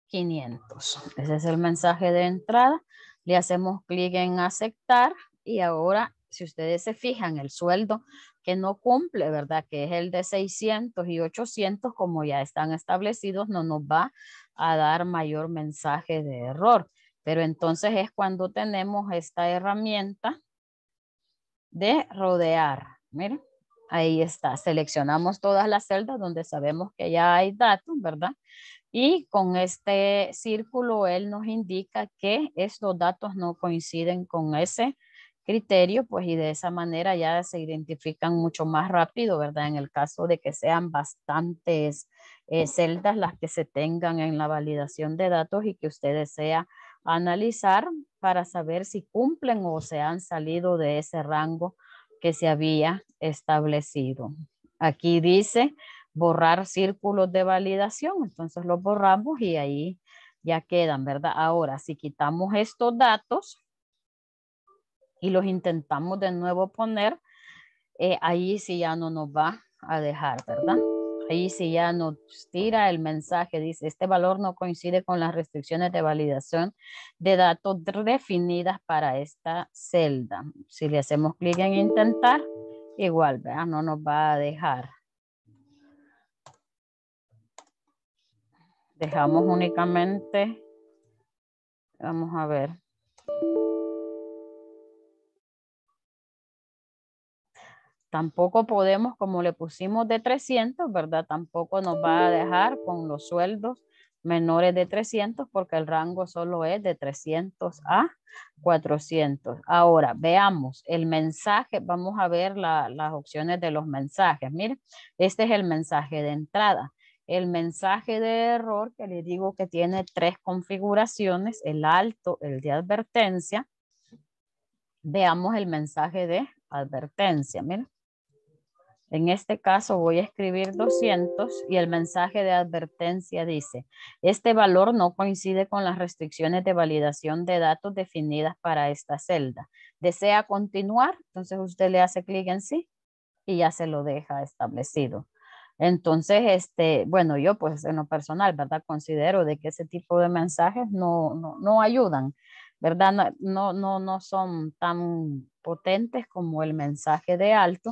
500. Ese es el mensaje de entrada. Le hacemos clic en aceptar y ahora si ustedes se fijan, el sueldo que no cumple, ¿verdad? Que es el de 600 y 800, como ya están establecidos, no nos va a dar mayor mensaje de error. Pero entonces es cuando tenemos esta herramienta de rodear. Miren, ahí está. Seleccionamos todas las celdas donde sabemos que ya hay datos, ¿verdad? Y con este círculo, él nos indica que estos datos no coinciden con ese criterio, pues y de esa manera ya se identifican mucho más rápido, ¿verdad? En el caso de que sean bastantes eh, celdas las que se tengan en la validación de datos y que usted desea analizar para saber si cumplen o se han salido de ese rango que se había establecido. Aquí dice borrar círculos de validación, entonces los borramos y ahí ya quedan, ¿verdad? Ahora, si quitamos estos datos, y los intentamos de nuevo poner, eh, ahí sí ya no nos va a dejar, ¿verdad? Ahí sí ya nos tira el mensaje, dice, este valor no coincide con las restricciones de validación de datos definidas para esta celda. Si le hacemos clic en intentar, igual, ¿verdad? No nos va a dejar. Dejamos únicamente, vamos a ver, Tampoco podemos, como le pusimos de 300, ¿verdad? Tampoco nos va a dejar con los sueldos menores de 300 porque el rango solo es de 300 a 400. Ahora, veamos el mensaje, vamos a ver las opciones de los mensajes. Mire, este es el mensaje de entrada. El mensaje de error que le digo que tiene tres configuraciones, el alto, el de advertencia. Veamos el mensaje de advertencia. Mire. En este caso voy a escribir 200 y el mensaje de advertencia dice, este valor no coincide con las restricciones de validación de datos definidas para esta celda. ¿Desea continuar? Entonces usted le hace clic en sí y ya se lo deja establecido. Entonces, este, bueno, yo pues en lo personal, ¿verdad? Considero de que ese tipo de mensajes no, no, ayudan, ¿verdad? No, no, no son tan potentes como el mensaje de alto,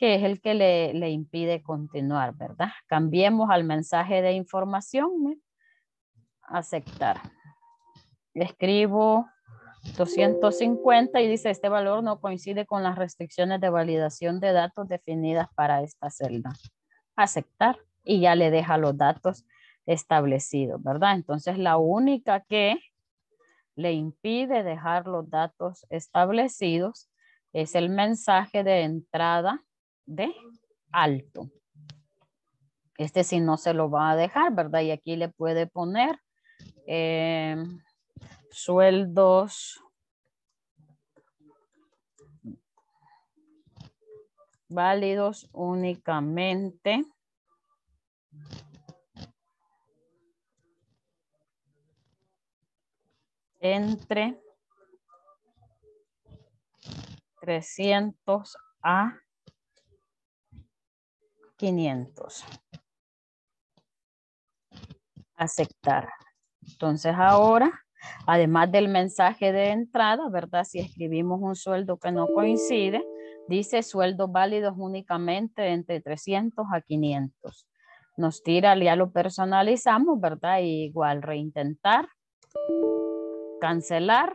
que es el que le, impide continuar, ¿verdad? Cambiemos al mensaje de información, aceptar. Escribo 250 y dice, este valor no coincide con las restricciones de validación de datos definidas para esta celda. Aceptar y ya le deja los datos establecidos, ¿verdad? Entonces la única que le impide dejar los datos establecidos es el mensaje de entrada de alto. Este sí no se lo va a dejar, ¿verdad? Y aquí le puede poner eh, sueldos válidos únicamente entre 300 a 500. Aceptar. Entonces ahora, además del mensaje de entrada, ¿verdad? Si escribimos un sueldo que no coincide, dice sueldos válidos únicamente entre 300 a 500. Nos tira, ya lo personalizamos, ¿verdad? igual reintentar, cancelar.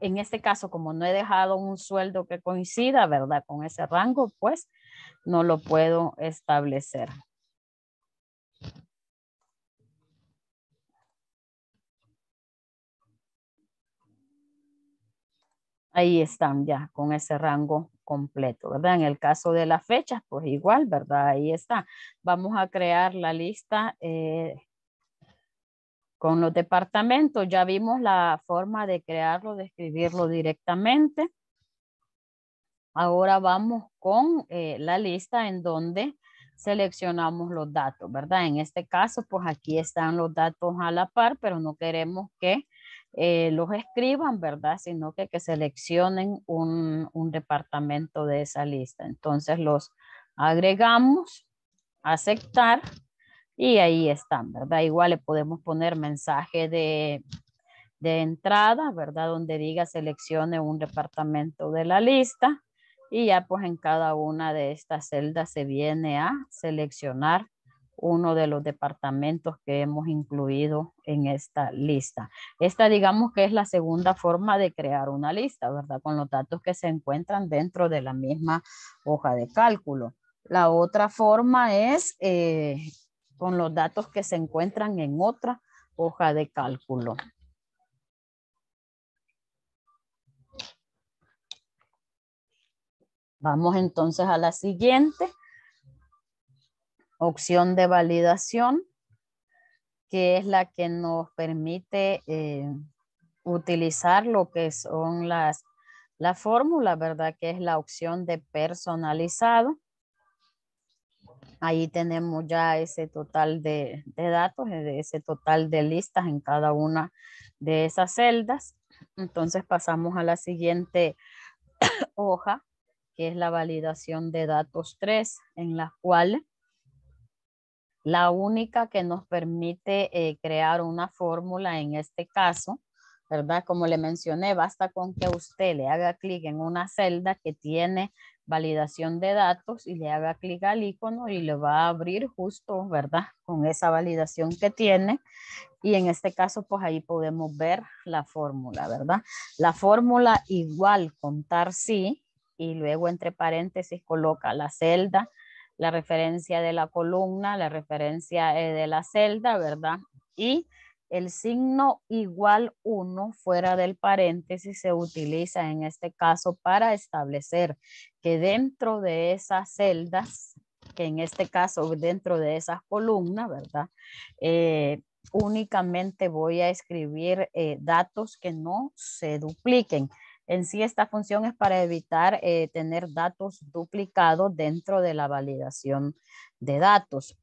En este caso, como no he dejado un sueldo que coincida, ¿verdad? Con ese rango, pues no lo puedo establecer. Ahí están ya con ese rango completo, ¿verdad? En el caso de las fechas, pues igual, ¿verdad? Ahí está. Vamos a crear la lista eh, con los departamentos. Ya vimos la forma de crearlo, de escribirlo directamente. Ahora vamos con eh, la lista en donde seleccionamos los datos, ¿verdad? En este caso, pues aquí están los datos a la par, pero no queremos que eh, los escriban, ¿verdad? Sino que, que seleccionen un, departamento de esa lista. Entonces los agregamos, aceptar y ahí están, ¿verdad? Igual le podemos poner mensaje de entrada, ¿verdad? Donde diga seleccione un departamento de la lista y ya pues en cada una de estas celdas se viene a seleccionar uno de los departamentos que hemos incluido en esta lista. Esta digamos que es la segunda forma de crear una lista, ¿verdad? Con los datos que se encuentran dentro de la misma hoja de cálculo. La otra forma es eh, con los datos que se encuentran en otra hoja de cálculo. Vamos entonces a la siguiente. Opción de validación, que es la que nos permite eh, utilizar lo que son las la fórmula, ¿verdad? Que es la opción de personalizado. Ahí tenemos ya ese total de, de datos, eh, ese total de listas en cada una de esas celdas. Entonces pasamos a la siguiente hoja que es la validación de datos 3, en la cual la única que nos permite eh, crear una fórmula en este caso, ¿verdad? Como le mencioné, basta con que usted le haga clic en una celda que tiene validación de datos y le haga clic al icono y le va a abrir justo, ¿verdad? Con esa validación que tiene. Y en este caso, pues ahí podemos ver la fórmula, ¿verdad? La fórmula igual contar sí, y luego entre paréntesis coloca la celda, la referencia de la columna, la referencia eh, de la celda, ¿verdad? Y el signo igual 1 fuera del paréntesis se utiliza en este caso para establecer que dentro de esas celdas, que en este caso dentro de esas columnas, ¿verdad? Eh, únicamente voy a escribir eh, datos que no se dupliquen. En sí, esta función es para evitar eh, tener datos duplicados dentro de la validación de datos.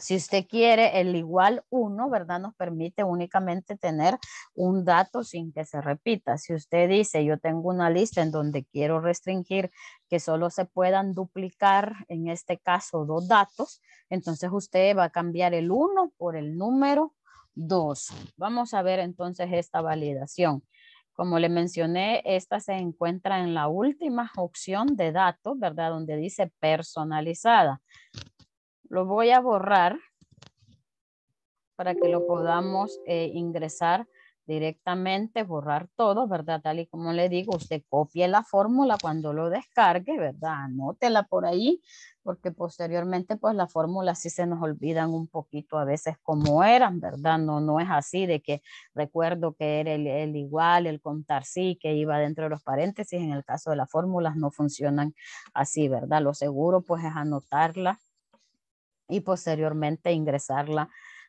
Si usted quiere el igual 1, ¿verdad? Nos permite únicamente tener un dato sin que se repita. Si usted dice, yo tengo una lista en donde quiero restringir que solo se puedan duplicar, en este caso, dos datos, entonces usted va a cambiar el 1 por el número 2. Vamos a ver entonces esta validación. Como le mencioné, esta se encuentra en la última opción de datos, ¿verdad? Donde dice personalizada. Lo voy a borrar para que lo podamos eh, ingresar directamente borrar todo, ¿verdad? Tal y como le digo, usted copie la fórmula cuando lo descargue, ¿verdad? Anótela por ahí, porque posteriormente pues las fórmulas sí se nos olvidan un poquito a veces como eran, ¿verdad? No, no es así de que recuerdo que era el, el igual, el contar sí, que iba dentro de los paréntesis, en el caso de las fórmulas no funcionan así, ¿verdad? Lo seguro pues es anotarla y posteriormente ingresarla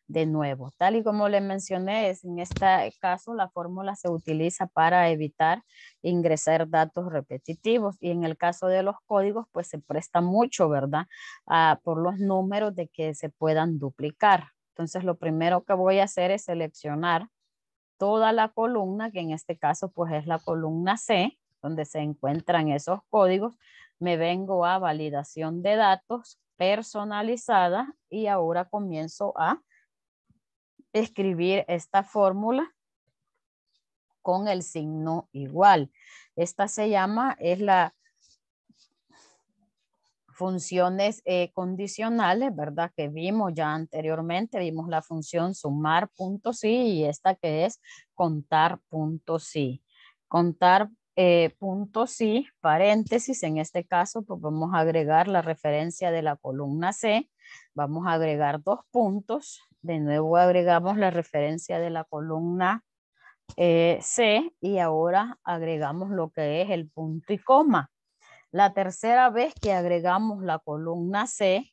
de nuevo. Tal y como le mencioné, en este caso la fórmula se utiliza para evitar ingresar datos repetitivos y en el caso de los códigos pues se presta mucho, ¿verdad? Ah, por los números de que se puedan duplicar. Entonces lo primero que voy a hacer es seleccionar toda la columna, que en este caso pues es la columna C, donde se encuentran esos códigos. Me vengo a validación de datos personalizada y ahora comienzo a escribir esta fórmula con el signo igual. Esta se llama, es la funciones eh, condicionales, ¿verdad? Que vimos ya anteriormente, vimos la función sumar punto sí y esta que es contar punto sí. Contar eh, punto sí, paréntesis, en este caso pues vamos a agregar la referencia de la columna C, vamos a agregar dos puntos, de nuevo agregamos la referencia de la columna eh, C y ahora agregamos lo que es el punto y coma. La tercera vez que agregamos la columna C,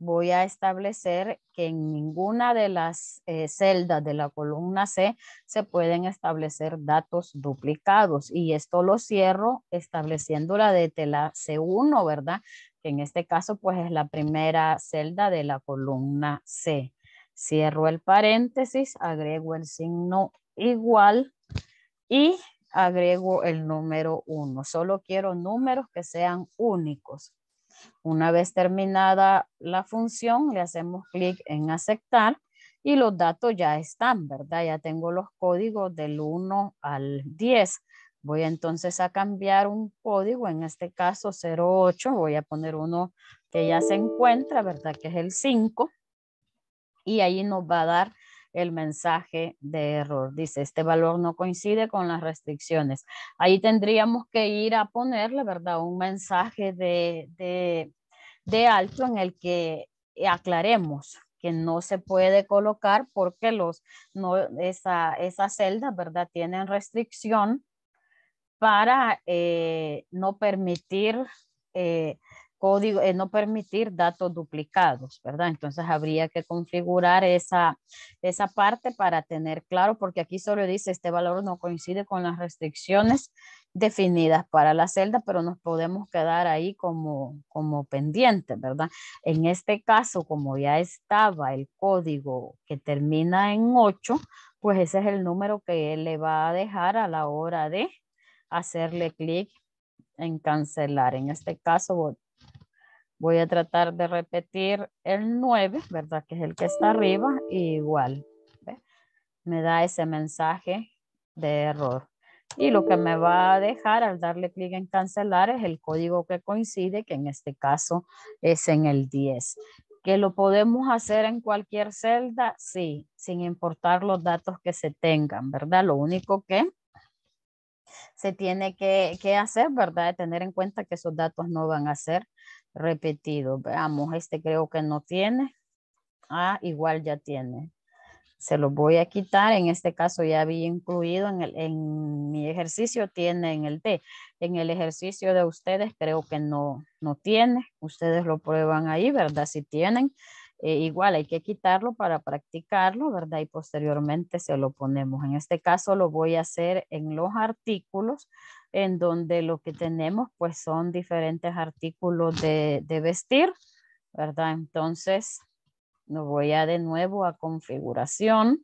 voy a establecer que en ninguna de las eh, celdas de la columna C se pueden establecer datos duplicados y esto lo cierro estableciendo la de tela C1, ¿verdad? Que en este caso pues es la primera celda de la columna C. Cierro el paréntesis, agrego el signo igual y agrego el número 1. Solo quiero números que sean únicos. Una vez terminada la función, le hacemos clic en aceptar y los datos ya están, ¿verdad? Ya tengo los códigos del 1 al 10. Voy entonces a cambiar un código, en este caso 08, voy a poner uno que ya se encuentra, ¿verdad? Que es el 5 y ahí nos va a dar el mensaje de error. Dice, este valor no coincide con las restricciones. Ahí tendríamos que ir a ponerle, ¿verdad? Un mensaje de, alto en el que aclaremos que no se puede colocar porque los, esa, esas celdas, ¿verdad? Tienen restricción para eh, no permitir eh, código, es no permitir datos duplicados, ¿verdad? Entonces habría que configurar esa, esa parte para tener claro, porque aquí solo dice este valor no coincide con las restricciones definidas para la celda, pero nos podemos quedar ahí como, como pendiente, ¿verdad? En este caso, como ya estaba el código que termina en 8, pues ese es el número que él le va a dejar a la hora de hacerle clic en cancelar. En este caso, Voy a tratar de repetir el 9, ¿verdad? Que es el que está arriba, igual. Me da ese mensaje de error. Y lo que me va a dejar al darle clic en cancelar es el código que coincide, que en este caso es en el 10. ¿Que lo podemos hacer en cualquier celda? Sí, sin importar los datos que se tengan, ¿verdad? Lo único que se tiene que, hacer, ¿verdad? De tener en cuenta que esos datos no van a ser repetido. Veamos, este creo que no tiene. Ah, igual ya tiene. Se lo voy a quitar. En este caso ya había incluido en, mi ejercicio, tiene en el T. En el ejercicio de ustedes creo que no, no tiene. Ustedes lo prueban ahí, ¿verdad? Si tienen. Eh, igual hay que quitarlo para practicarlo, ¿verdad? Y posteriormente se lo ponemos. En este caso lo voy a hacer en los artículos en donde lo que tenemos pues son diferentes artículos de, vestir, ¿verdad? Entonces, nos voy a de nuevo a configuración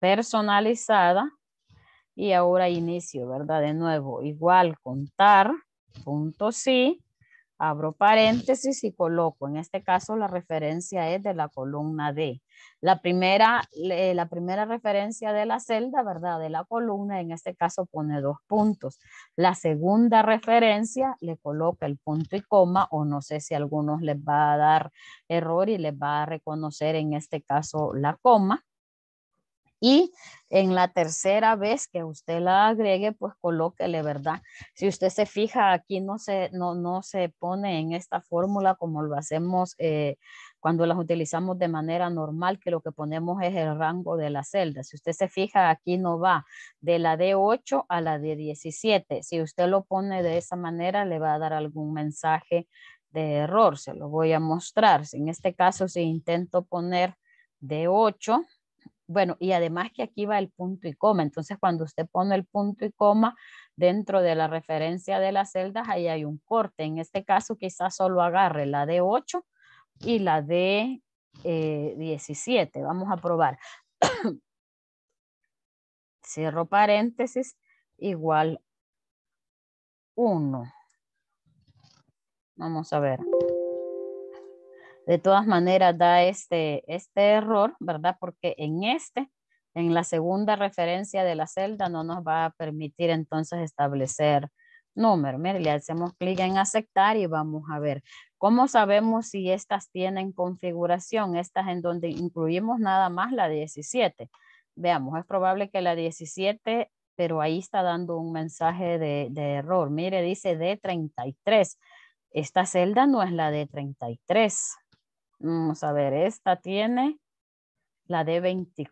personalizada y ahora inicio, ¿verdad? De nuevo, igual contar, punto sí, abro paréntesis y coloco, en este caso la referencia es de la columna D. La primera, la primera referencia de la celda, ¿verdad? De la columna, en este caso pone dos puntos. La segunda referencia le coloca el punto y coma, o no sé si a algunos les va a dar error y les va a reconocer en este caso la coma. Y en la tercera vez que usted la agregue, pues colóquele, ¿verdad? Si usted se fija, aquí no se, no, no se pone en esta fórmula como lo hacemos eh, cuando las utilizamos de manera normal, que lo que ponemos es el rango de la celda. Si usted se fija, aquí no va de la D8 a la D17. Si usted lo pone de esa manera, le va a dar algún mensaje de error. Se lo voy a mostrar. En este caso, si intento poner D8, bueno, y además que aquí va el punto y coma. Entonces, cuando usted pone el punto y coma dentro de la referencia de las celdas, ahí hay un corte. En este caso, quizás solo agarre la D8 y la de 17. Eh, vamos a probar. Cierro paréntesis, igual 1. Vamos a ver. De todas maneras da este, este error, ¿verdad? Porque en este, en la segunda referencia de la celda, no nos va a permitir entonces establecer número. le hacemos clic en aceptar y vamos a ver. ¿Cómo sabemos si estas tienen configuración? Estas en donde incluimos nada más la 17. Veamos, es probable que la 17, pero ahí está dando un mensaje de, error. Mire, dice D33. Esta celda no es la D33. Vamos a ver, esta tiene la D24.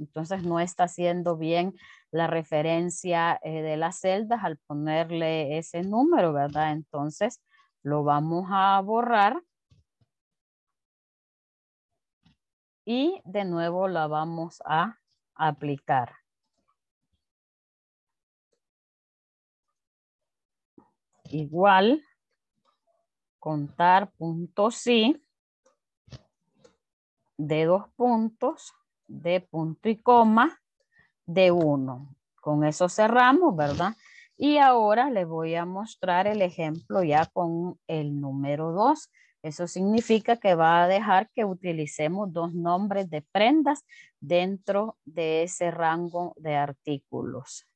Entonces no está haciendo bien la referencia eh, de las celdas al ponerle ese número, ¿verdad? Entonces lo vamos a borrar. Y de nuevo la vamos a aplicar. Igual, contar punto sí de dos puntos, de punto y coma, de uno. Con eso cerramos, ¿verdad? Y ahora le voy a mostrar el ejemplo ya con el número 2. Eso significa que va a dejar que utilicemos dos nombres de prendas dentro de ese rango de artículos.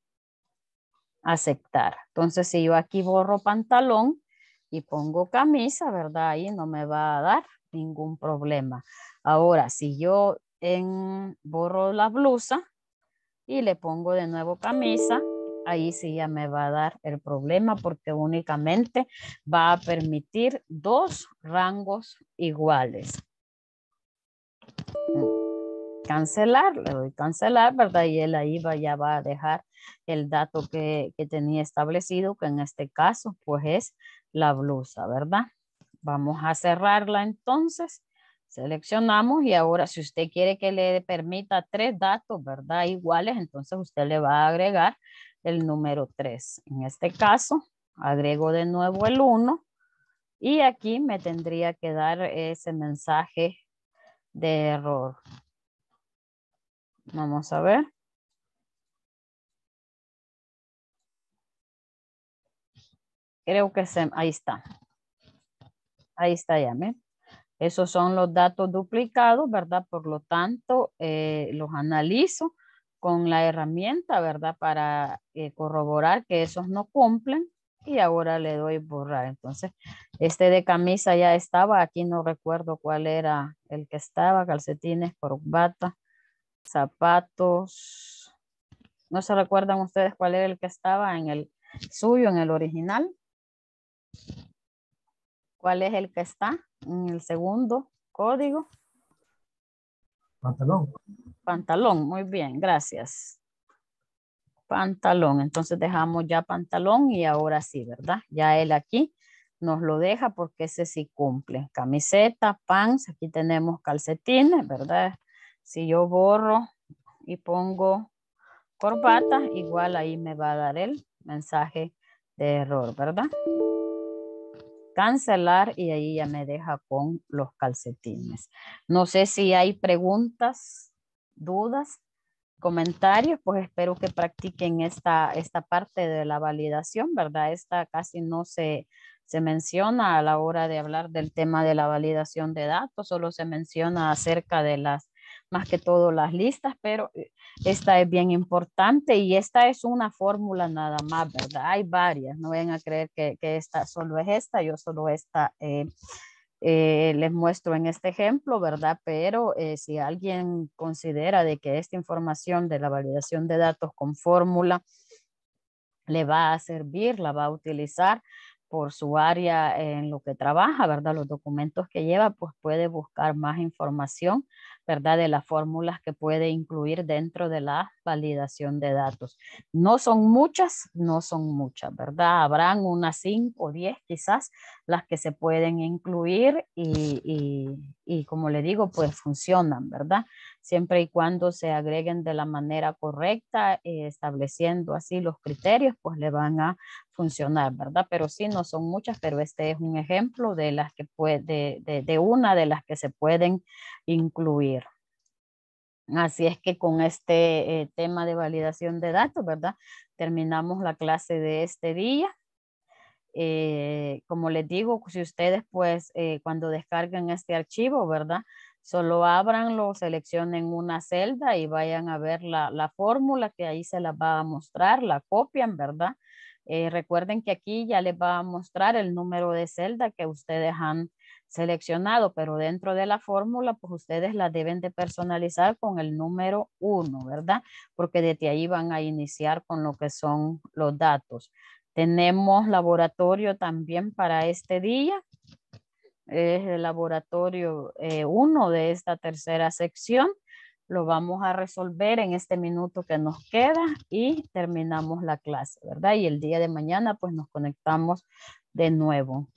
Aceptar. Entonces, si yo aquí borro pantalón y pongo camisa, ¿verdad? Ahí no me va a dar ningún problema. Ahora, si yo en, borro la blusa y le pongo de nuevo camisa, ahí sí ya me va a dar el problema porque únicamente va a permitir dos rangos iguales. Mm. Cancelar, le doy cancelar, ¿verdad? Y él ahí va, ya va a dejar el dato que, que tenía establecido, que en este caso pues es la blusa, ¿verdad? Vamos a cerrarla entonces seleccionamos y ahora si usted quiere que le permita tres datos, ¿verdad? Iguales, entonces usted le va a agregar el número 3. En este caso, agrego de nuevo el 1 y aquí me tendría que dar ese mensaje de error. Vamos a ver. Creo que se, ahí está. Ahí está ya, Esos son los datos duplicados, ¿verdad? Por lo tanto, eh, los analizo con la herramienta, ¿verdad? Para eh, corroborar que esos no cumplen y ahora le doy borrar. Entonces, este de camisa ya estaba, aquí no recuerdo cuál era el que estaba, calcetines, corbata, zapatos. ¿No se recuerdan ustedes cuál era el que estaba en el suyo, en el original? ¿Cuál es el que está en el segundo código? Pantalón. Pantalón, muy bien, gracias. Pantalón, entonces dejamos ya pantalón y ahora sí, ¿verdad? Ya él aquí nos lo deja porque ese sí cumple. Camiseta, pants, aquí tenemos calcetines, ¿verdad? Si yo borro y pongo corbata, igual ahí me va a dar el mensaje de error, ¿verdad? cancelar y ahí ya me deja con los calcetines. No sé si hay preguntas, dudas, comentarios, pues espero que practiquen esta, esta parte de la validación, ¿verdad? Esta casi no se, se menciona a la hora de hablar del tema de la validación de datos, solo se menciona acerca de las más que todo las listas, pero eh, esta es bien importante y esta es una fórmula nada más, ¿verdad? Hay varias, no vayan a creer que, que esta solo es esta, yo solo esta eh, eh, les muestro en este ejemplo, ¿verdad? Pero si alguien considera de que esta información de la validación de datos con fórmula le va a servir, la va a utilizar, por su área en lo que trabaja, ¿verdad? Los documentos que lleva, pues puede buscar más información ¿verdad? De las fórmulas que puede incluir dentro de la validación de datos. No son muchas, no son muchas, ¿verdad? Habrán unas 5 o 10 quizás las que se pueden incluir y, y, como le digo, pues funcionan, ¿verdad? Siempre y cuando se agreguen de la manera correcta, eh, estableciendo así los criterios, pues le van a funcionar, ¿verdad? Pero sí, no son muchas, pero este es un ejemplo de las que puede, de una de las que se pueden incluir. Así es que con este eh, tema de validación de datos, ¿verdad? Terminamos la clase de este día. Eh, como les digo, si ustedes pues eh, cuando descarguen este archivo, ¿verdad? Solo abranlo, seleccionen una celda y vayan a ver la, fórmula que ahí se la va a mostrar, la copian, ¿verdad? recuerden que aquí ya les va a mostrar el número de celda que ustedes han seleccionado, pero dentro de la fórmula, pues ustedes la deben de personalizar con el número uno ¿verdad? Porque desde ahí van a iniciar con lo que son los datos. Tenemos laboratorio también para este día. Es el laboratorio eh, uno de esta tercera sección. Lo vamos a resolver en este minuto que nos queda y terminamos la clase, ¿verdad? Y el día de mañana pues nos conectamos de nuevo.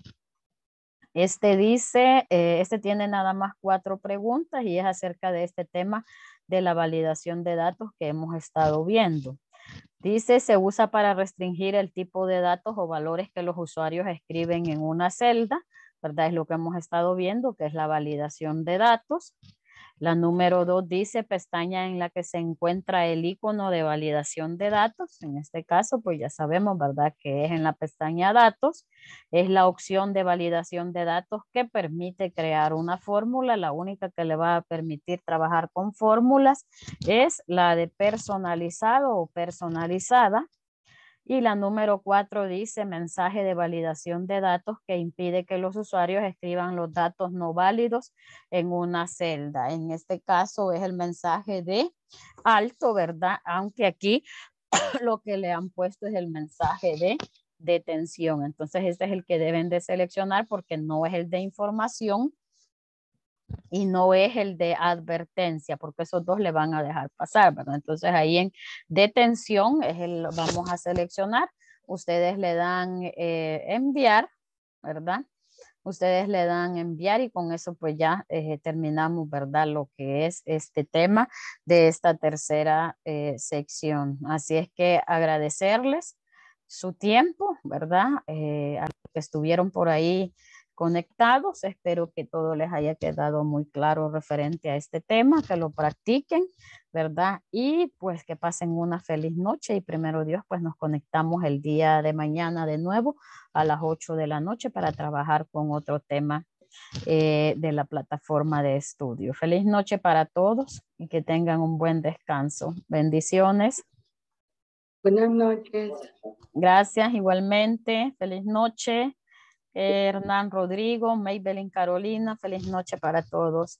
Este dice, eh, este tiene nada más cuatro preguntas y es acerca de este tema de la validación de datos que hemos estado viendo. Dice, se usa para restringir el tipo de datos o valores que los usuarios escriben en una celda, ¿verdad? Es lo que hemos estado viendo, que es la validación de datos. La número dos dice pestaña en la que se encuentra el icono de validación de datos. En este caso, pues ya sabemos, ¿verdad? Que es en la pestaña datos. Es la opción de validación de datos que permite crear una fórmula. La única que le va a permitir trabajar con fórmulas es la de personalizado o personalizada. Y la número cuatro dice mensaje de validación de datos que impide que los usuarios escriban los datos no válidos en una celda. En este caso es el mensaje de alto, ¿verdad? Aunque aquí lo que le han puesto es el mensaje de detención. Entonces este es el que deben de seleccionar porque no es el de información, y no es el de advertencia, porque esos dos le van a dejar pasar, ¿verdad? Entonces ahí en detención es el, vamos a seleccionar, ustedes le dan eh, enviar, ¿verdad? Ustedes le dan enviar y con eso pues ya eh, terminamos, ¿verdad? Lo que es este tema de esta tercera eh, sección. Así es que agradecerles su tiempo, ¿verdad? a los que estuvieron por ahí conectados. Espero que todo les haya quedado muy claro referente a este tema, que lo practiquen, ¿verdad? Y pues que pasen una feliz noche y primero Dios, pues nos conectamos el día de mañana de nuevo a las 8 de la noche para trabajar con otro tema eh, de la plataforma de estudio. Feliz noche para todos y que tengan un buen descanso. Bendiciones. Buenas noches. Gracias igualmente. Feliz noche. Hernán Rodrigo, Maybelline Carolina, feliz noche para todos.